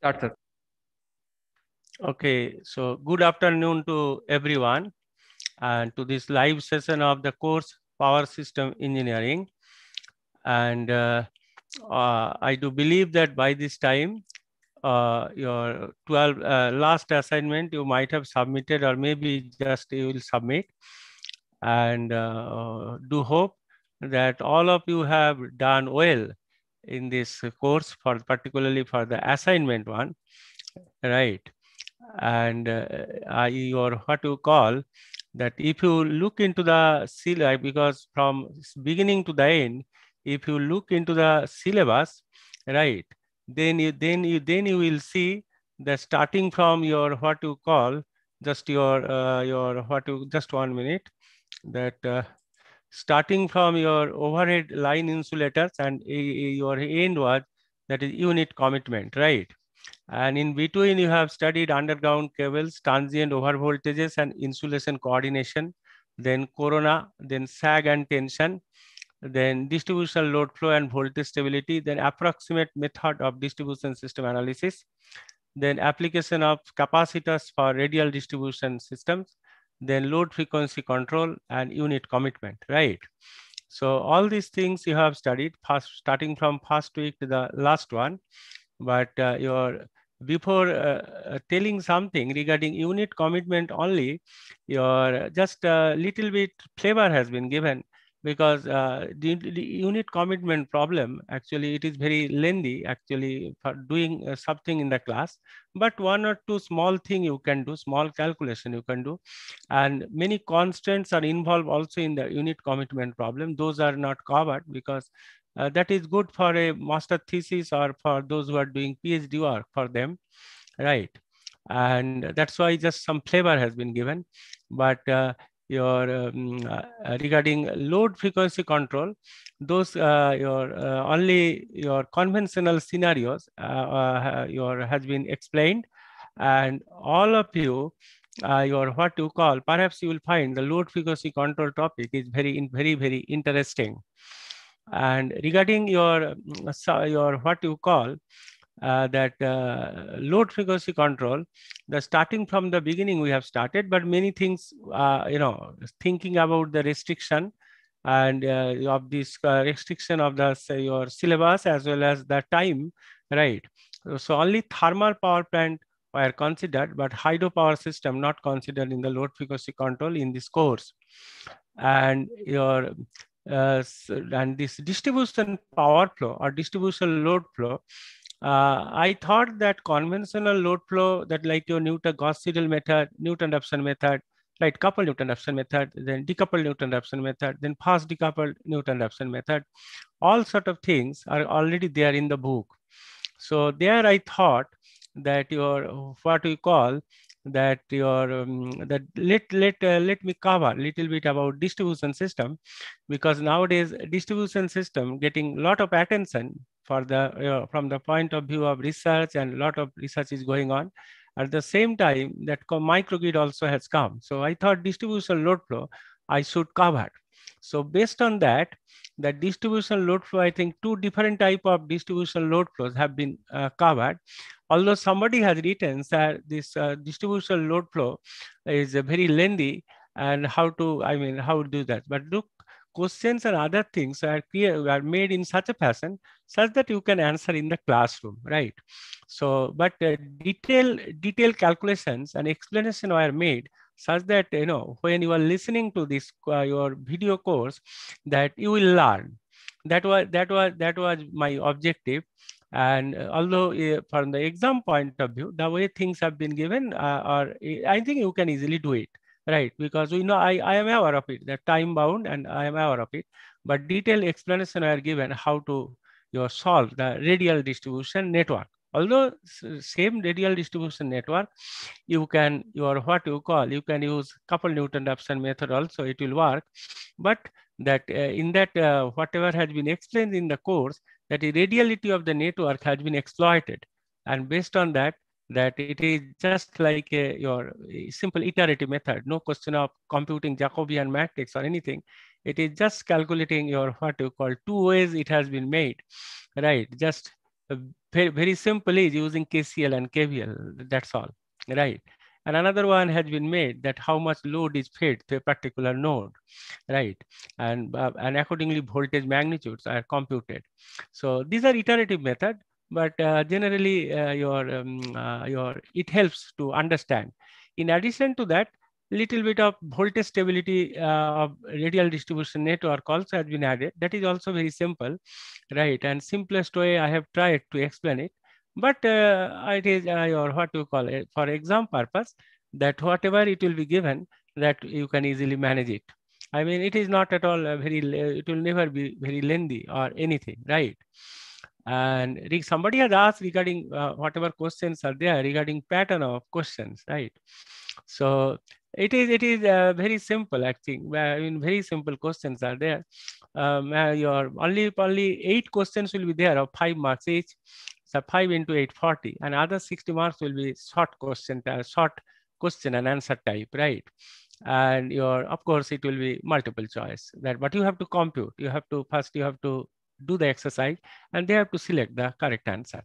Start, sir. Okay, so good afternoon to everyone and to this live session of the course Power System Engineering. And uh, uh, I do believe that by this time, uh, your 12 uh, last assignment you might have submitted or maybe just you will submit. And uh, do hope that all of you have done well in this course for particularly for the assignment one, right? And uh, I or what you call that if you look into the syllabus, because from beginning to the end, if you look into the syllabus, right, then you then you then you will see that starting from your what you call just your uh, your what you just one minute that uh, starting from your overhead line insulators and your end was that is unit commitment, right? And in between, you have studied underground cables, transient overvoltages, and insulation coordination, then corona, then sag and tension, then distribution load flow and voltage stability, then approximate method of distribution system analysis, then application of capacitors for radial distribution systems, then load frequency control and unit commitment, right? So all these things you have studied starting from first week to the last one, but uh, your before uh, uh, telling something regarding unit commitment only, your just a little bit flavor has been given because uh, the, the, unit commitment problem actually it is very lengthy actually for doing uh, something in the class but one or two small thing you can do small calculation you can do and many constants are involved also in the unit commitment problem those are not covered because uh, that is good for a master thesis or for those who are doing phd work for them right and that's why just some flavor has been given but uh, your um, uh, uh, regarding load frequency control those uh, your uh, only your conventional scenarios uh, uh, your has been explained and all of you your what you call perhaps you will find the load frequency control topic is very in very very interesting and regarding your mm, your what you call uh, that uh, load frequency control, the starting from the beginning we have started, but many things, uh, you know, thinking about the restriction and uh, of this uh, restriction of the say, your syllabus as well as the time, right? So only thermal power plant were considered, but hydropower system not considered in the load frequency control in this course. And your uh, and this distribution power flow or distribution load flow uh, I thought that conventional load flow, that like your Newton Gauss Seidel method, Newton-Raphson method, right, coupled Newton-Raphson method, then decoupled Newton-Raphson method, then fast decoupled Newton-Raphson method, all sort of things are already there in the book. So there I thought that your, what we call that your um, that let let uh, let me cover little bit about distribution system because nowadays distribution system getting lot of attention for the from the point of view of research and a lot of research is going on at the same time that microgrid also has come so i thought distribution load flow i should cover so based on that the distribution load flow i think two different type of distribution load flows have been uh, covered although somebody has written that this uh, distribution load flow is very lengthy and how to i mean how to do that but look questions and other things are, clear, are made in such a fashion such that you can answer in the classroom, right? So, but uh, detail, detailed calculations and explanation were made such that, you know, when you are listening to this, uh, your video course, that you will learn. That was, that was, that was my objective. And uh, although uh, from the exam point of view, the way things have been given, uh, are, I think you can easily do it right? Because we know I, I am aware of it, they're time bound and I am aware of it, but detailed explanation are given how to you know, solve the radial distribution network. Although same radial distribution network, you can, your what you call, you can use couple Newton Raphson method also, it will work. But that uh, in that uh, whatever has been explained in the course, that the radiality of the network has been exploited. And based on that, that it is just like a, your simple iterative method, no question of computing Jacobian matrix or anything. It is just calculating your what you call two ways it has been made, right? Just uh, very, very simply using KCL and KVL, that's all, right? And another one has been made that how much load is fed to a particular node, right? And, uh, and accordingly voltage magnitudes are computed. So these are iterative method but uh, generally uh, your, um, uh, your, it helps to understand. In addition to that, little bit of voltage stability uh, of radial distribution network also has been added. That is also very simple, right? And simplest way I have tried to explain it. But uh, it is uh, your what you call it for exam purpose that whatever it will be given that you can easily manage it. I mean, it is not at all very, it will never be very lengthy or anything, right? And somebody had asked regarding uh, whatever questions are there regarding pattern of questions, right? So it is it is uh, very simple, I think. I mean, very simple questions are there. Um, your only only eight questions will be there of five marks each. So five into eight, 40, and other 60 marks will be short question, uh, short question and answer type, right? And your, of course, it will be multiple choice that, but you have to compute. You have to, first you have to do the exercise and they have to select the correct answer.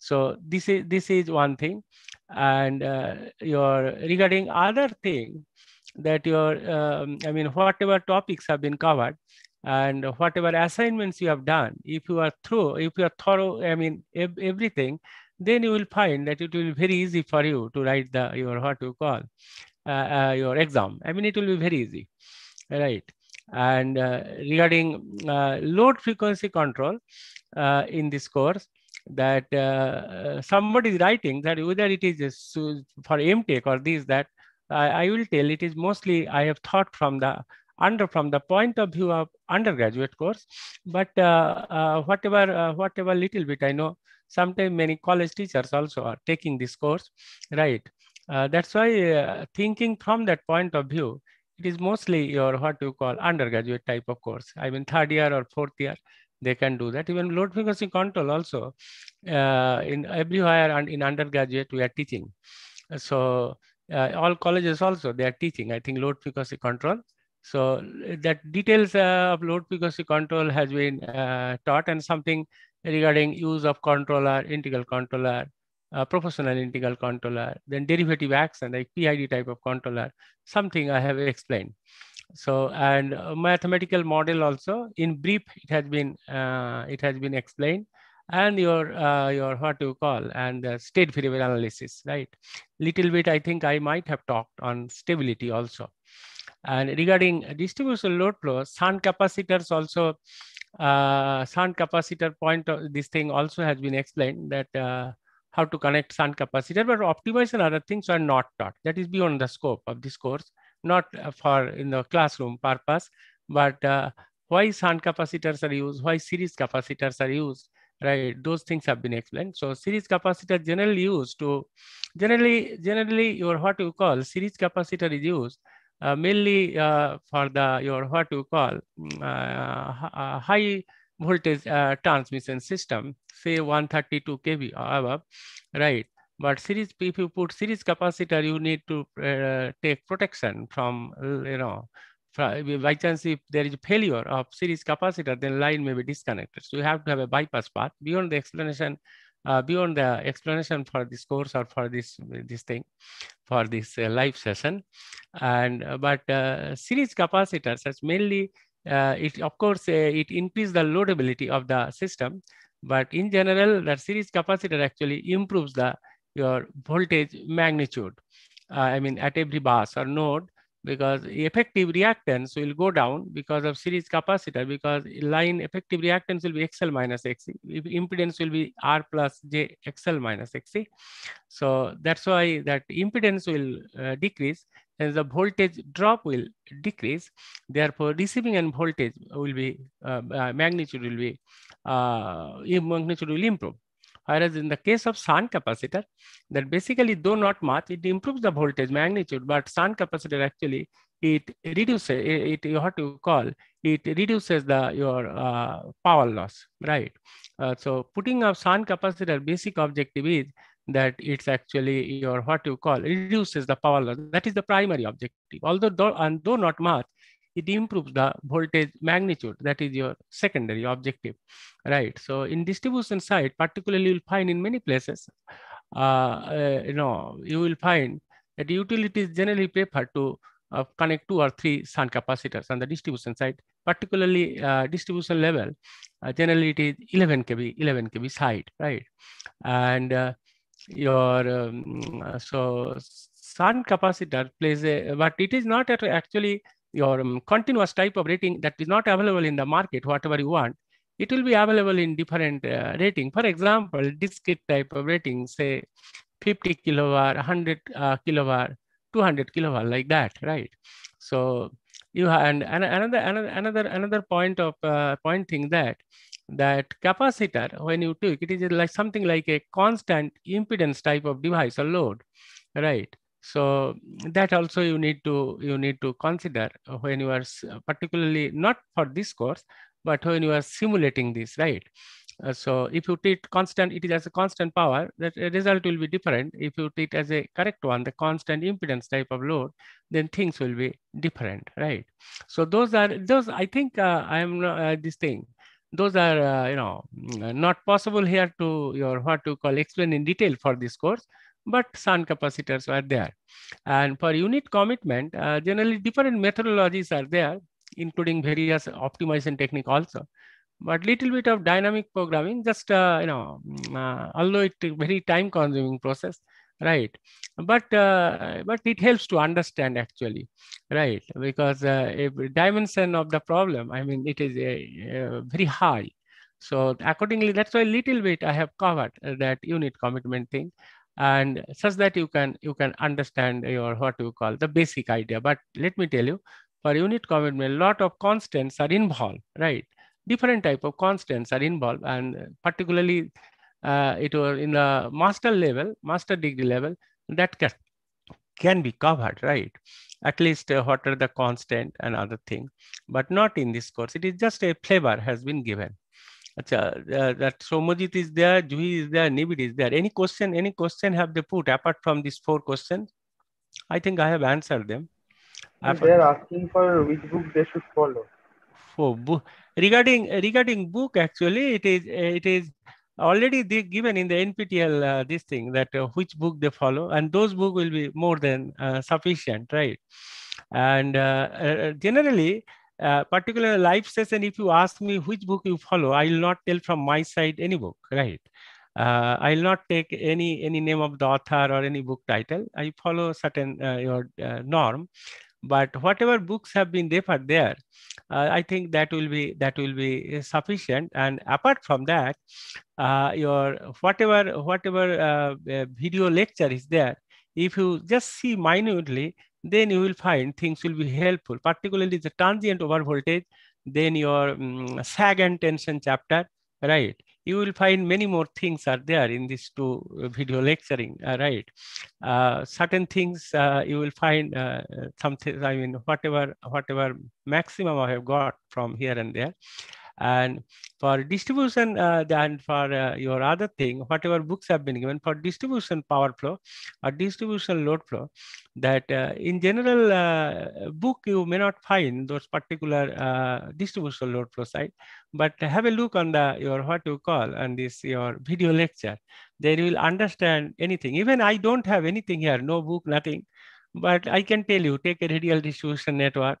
So this is, this is one thing. And uh, your regarding other thing that your, um, I mean, whatever topics have been covered, and whatever assignments you have done, if you are through, if you are thorough, I mean, everything, then you will find that it will be very easy for you to write the, your, what you call, uh, uh, your exam. I mean, it will be very easy, right? And uh, regarding uh, load frequency control uh, in this course, that uh, somebody is writing that whether it is for MTech or this, that I, I will tell it is mostly I have thought from the under from the point of view of undergraduate course but uh, uh, whatever uh, whatever little bit i know sometimes many college teachers also are taking this course right that's why thinking from that point of view it is mostly your what you call undergraduate type of course. I mean, third year or fourth year, they can do that. Even load frequency control also, uh, in everywhere and in undergraduate, we are teaching. So uh, all colleges also, they are teaching, I think, load frequency control. So that details uh, of load frequency control has been uh, taught and something regarding use of controller, integral controller, uh, professional proportional integral controller, then derivative action like PID type of controller, something I have explained. So, and uh, mathematical model also in brief, it has been, uh, it has been explained and your, uh, your what you call and the state variable analysis, right? Little bit, I think I might have talked on stability also. And regarding distribution load flow, sun capacitors also, uh, capacitor point of this thing also has been explained that uh, how to connect shunt capacitor, but optimize and other things are not taught. That is beyond the scope of this course, not uh, for in the classroom purpose, but uh, why shunt capacitors are used, why series capacitors are used, right? Those things have been explained. So series capacitor generally used to, generally, generally your what you call series capacitor is used uh, mainly uh, for the your what you call mm, uh, uh, high voltage uh, transmission system, say 132 kV or above, right? But series, if you put series capacitor, you need to uh, take protection from, you know, by chance if there is failure of series capacitor, then line may be disconnected. So you have to have a bypass path beyond the explanation, uh, beyond the explanation for this course or for this this thing, for this uh, live session. And uh, but uh, series capacitors, as mainly uh, it of course uh, it increases the loadability of the system but in general the series capacitor actually improves the your voltage magnitude uh, i mean at every bus or node because effective reactance will go down because of series capacitor because line effective reactance will be XL minus XC. Impedance will be R plus J XL minus XC. So that's why that impedance will uh, decrease and the voltage drop will decrease. Therefore, receiving end voltage will be, uh, uh magnitude will be, uh, magnitude will improve. Whereas in the case of shunt capacitor, that basically though not much, it improves the voltage magnitude, but shunt capacitor actually it reduces it, it what you call it reduces the your uh, power loss, right? Uh, so putting a shunt capacitor basic objective is that it's actually your what you call reduces the power loss. That is the primary objective. Although though, and though not much, it improves the voltage magnitude. That is your secondary objective, right? So in distribution side, particularly you'll find in many places, uh, uh, you know, you will find that utilities generally prefer to uh, connect two or three sun capacitors on the distribution side, particularly uh, distribution level. Uh, generally, it is 11 kV, 11 kV side, right? And uh, your um, uh, so sun capacitor plays a, but it is not actually your um, continuous type of rating that is not available in the market, whatever you want, it will be available in different uh, rating. For example, discrete type of rating, say 50 kilowatt, 100 uh, kilowatt, 200 kilowatt, like that, right? So you have, and, and another another another another point of uh, point thing that that capacitor when you take it is like something like a constant impedance type of device or load, right? so that also you need to you need to consider when you are particularly not for this course but when you are simulating this right uh, so if you treat constant, it is as a constant power, that result will be different. If you treat as a correct one, the constant impedance type of load, then things will be different, right? So those are those. I think uh, I am uh, this thing. Those are uh, you know not possible here to your what to call explain in detail for this course but sun capacitors were there. And for unit commitment, uh, generally different methodologies are there, including various optimization technique also. But little bit of dynamic programming, just uh, you know, mm, uh, although it very time consuming process, right? But uh, but it helps to understand actually, right? Because every uh, dimension of the problem, I mean, it is a, uh, a very high. So accordingly, that's why little bit I have covered that unit commitment thing and such that you can you can understand your what you call the basic idea but let me tell you for unit commitment a lot of constants are involved right different type of constants are involved and particularly uh, it was in the master level master degree level that can, can be covered right at least uh, what are the constant and other thing but not in this course it is just a flavor has been given Acha, uh, that Somajit is there, Juhi is there, Nivid is there. Any question, any question have they put apart from these four questions? I think I have answered them. They are asking for which book they should follow. For book regarding regarding book, actually, it is it is already given in the NPTEL uh, this thing that uh, which book they follow, and those book will be more than uh, sufficient, right? And uh, uh, generally, uh, particular live session, if you ask me which book you follow, I will not tell from my side any book, right? Uh, I will not take any any name of the author or any book title. I follow certain uh, your uh, norm, but whatever books have been referred there, uh, I think that will be that will be sufficient. And apart from that, your whatever whatever video lecture is there, if you just see minutely, then you will find things will be helpful, particularly the transient over voltage, then your um, sag and tension chapter, right? You will find many more things are there in these two uh, video lecturing, uh, right? Uh, certain things uh, you will find uh, something, I mean, whatever, whatever maximum I have got from here and there. And for distribution uh, and for uh, your other thing, whatever books have been given for distribution power flow or distribution load flow, that uh, in general uh, book, you may not find those particular uh, distribution load flow site, but have a look on the, your what you call and this your video lecture. They will understand anything. Even I don't have anything here, no book, nothing. But I can tell you, take a radial distribution network.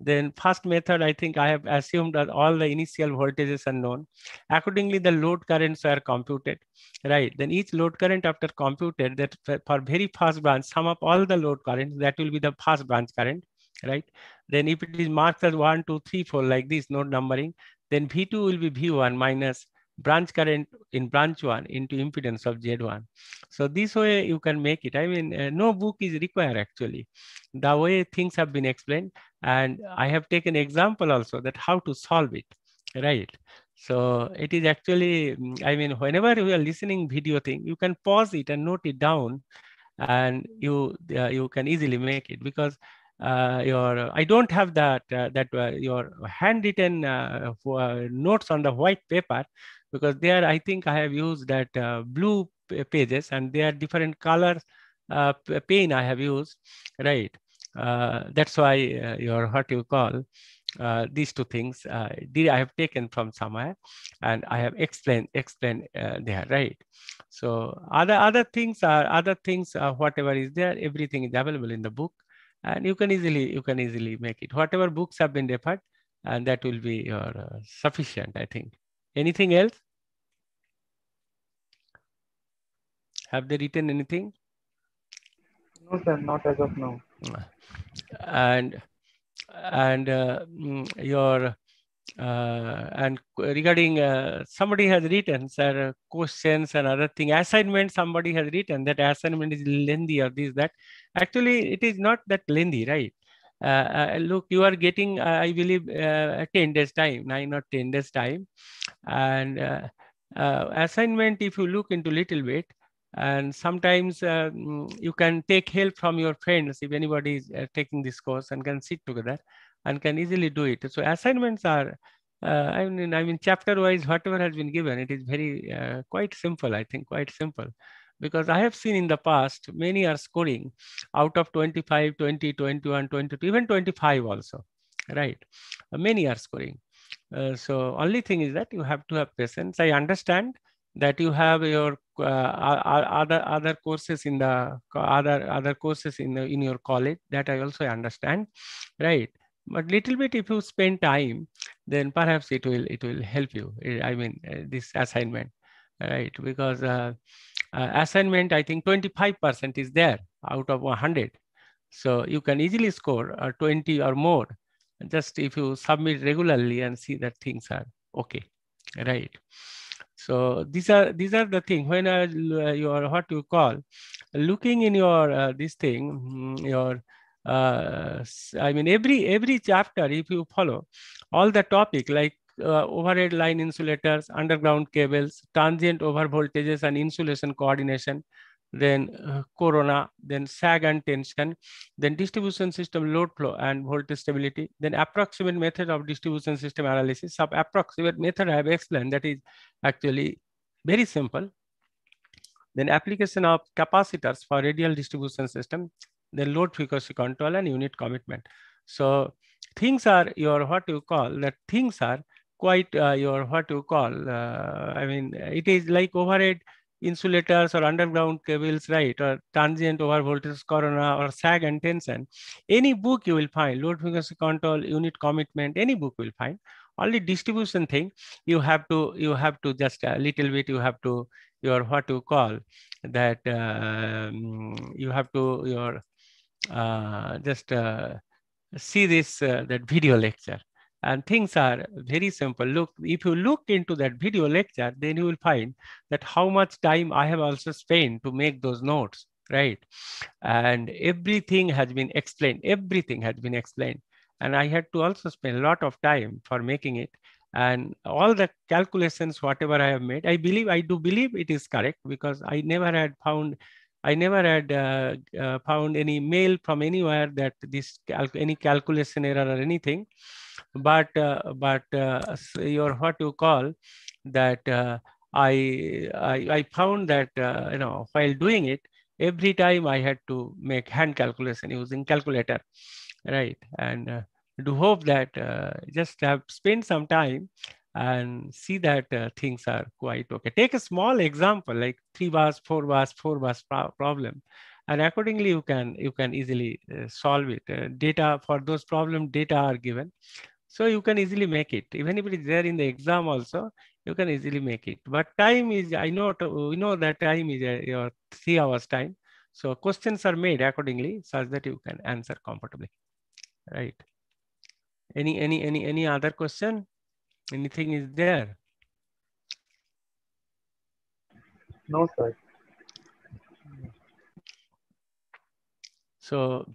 Then first method, I think I have assumed that all the initial voltages are known. Accordingly, the load currents are computed, right? Then each load current after computed that for very fast branch, sum up all the load currents, that will be the fast branch current, right? Then if it is marked as one, two, three, four, like this, node numbering, then V2 will be V1 minus branch current in branch 1 into impedance of Z1. So this way you can make it. I mean, uh, no book is required actually. The way things have been explained and I have taken example also that how to solve it, right? So it is actually, mm, I mean, whenever you are listening video thing, you can pause it and note it down and you, uh, you can easily make it because uh, your I don't have that uh, that uh, your handwritten uh, uh, notes on the white paper, because there I think I have used that uh, blue pages and there are different color uh, pane I have used, right? Uh, that's why uh, your what you call uh, these two things uh, did I have taken from somewhere and I have explained explained there, right? So other other things are other things are whatever is there, everything is available in the book, and you can easily you can easily make it. Whatever books have been referred, and that will be your sufficient, I think. Anything else? Have they written anything? No, sir, not as of now. And and uh, mm, your uh, and regarding uh, somebody has written sir questions and other thing assignment somebody has written that assignment is lengthy or this that actually it is not that lengthy right uh, uh, look, you are getting, uh, I believe, 10 days time, nine or 10 days time. And assignment, if you look into little bit, and sometimes uh, mm, you can take help from your friends if anybody is uh, taking this course and can sit together and can easily do it so assignments are uh, i mean i mean chapter wise whatever has been given it is very quite simple i think quite simple because I have seen in the past, many are scoring out of 25, 20, 21, 22, even 25 also, right? Many are scoring. Uh, so only thing is that you have to have patience. I understand that you have your uh, other other courses in the other other courses in the, in your college that I also understand, right? But little bit if you spend time, then perhaps it will it will help you. Eh, I mean uh, this assignment, right? Because uh, uh, assignment, I think 25% is there out of 100. So you can easily score uh, 20 or more, just if you submit regularly and see that things are okay, right? So these are these are the thing when uh, you are what you call looking in your uh, this thing mm, your uh, I mean every every chapter if you follow all the topic like uh, overhead line insulators, underground cables, transient over voltages and insulation coordination, then uh, corona, then sag and tension, then distribution system load flow and voltage stability, then approximate method of distribution system analysis. Sub approximate method I have explained that is actually very simple. Then application of capacitors for radial distribution system, then load frequency control and unit commitment. So things are your what you call that things are quite uh, your what you call. Uh, I mean, it is like overhead insulators or underground cables, right? Or transient over voltage corona or sag and tension. Any book you will find, load frequency control, unit commitment, any book will find. Only distribution thing, you have to, you have to just a little bit, you have to, your what you call that, um, you have to, your, uh, just uh, see this, uh, that video lecture. And things are very simple. Look, if you look into that video lecture, then you will find that how much time I have also spent to make those notes, right? And everything has been explained. Everything has been explained. And I had to also spend a lot of time for making it. And all the calculations, whatever I have made, I believe, I do believe it is correct because I never had found I never had uh, uh, found any mail from anywhere that this cal any calculation error or anything but uh, but uh, your what you call that uh, I, I, I found that you know while doing it every time I had to make hand calculation using calculator, right? And uh, hope that uh, just have spent some time and see that uh, things are quite okay. Take a small example like three bars, four bars, four bars pro problem, and accordingly you can you can easily solve it. data for those problem data are given, so you can easily make it. Even if it is there in the exam also, you can easily make it. But time is, I know, we know that time is uh, your three hours time. So questions are made accordingly such that you can answer comfortably, right? Any, any, any, any other question? Anything is there? No, sir. So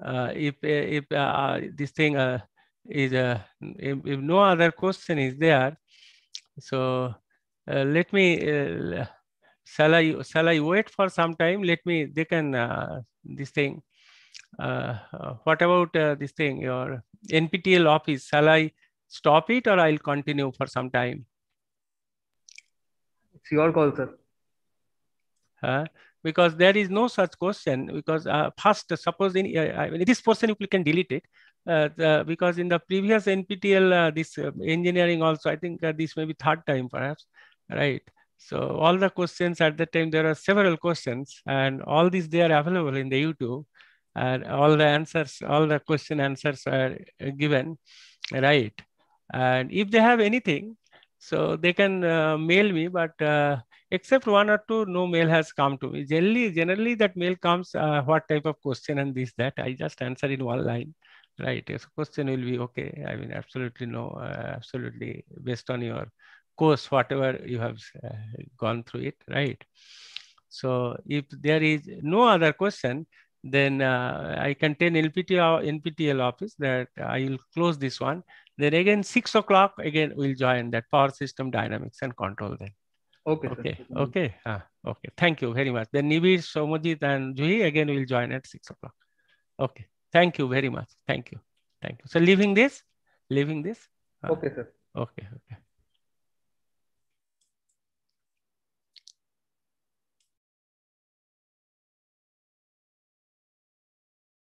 uh, if, if uh, this thing, uh, is a uh, if, if no other question is there so uh, let me uh, shall i shall i wait for some time let me they can uh, this thing uh, uh, what about this thing your nptel office shall i stop it or i'll continue for some time it's your call sir huh? because there is no such question because uh, first suppose in, uh, this person you can delete it uh, the, because in the previous NPTEL uh, this uh, engineering also I think uh, this may be third time perhaps right so all the questions at the time there are several questions and all these they are available in the YouTube and all the answers all the question answers are given right and if they have anything so they can mail me but except one or two no mail has come to me generally generally that mail comes uh, what type of question and this that i just answer in one line right So question will be okay i mean absolutely no uh, absolutely based on your course whatever you have uh, gone through it right so if there is no other question then uh, I can tell NPTL, NPTL office that I will close this one. Then again, six o'clock, again, we'll join that power system dynamics and control then. Okay. Okay. Sir. Okay. Ah, okay. Thank you very much. Then Nibir Somajit, and Juhi again will join at six o'clock. Okay. Thank you very much. Thank you. Thank you. So leaving this, leaving this. Ah. Okay, sir. Okay. Okay.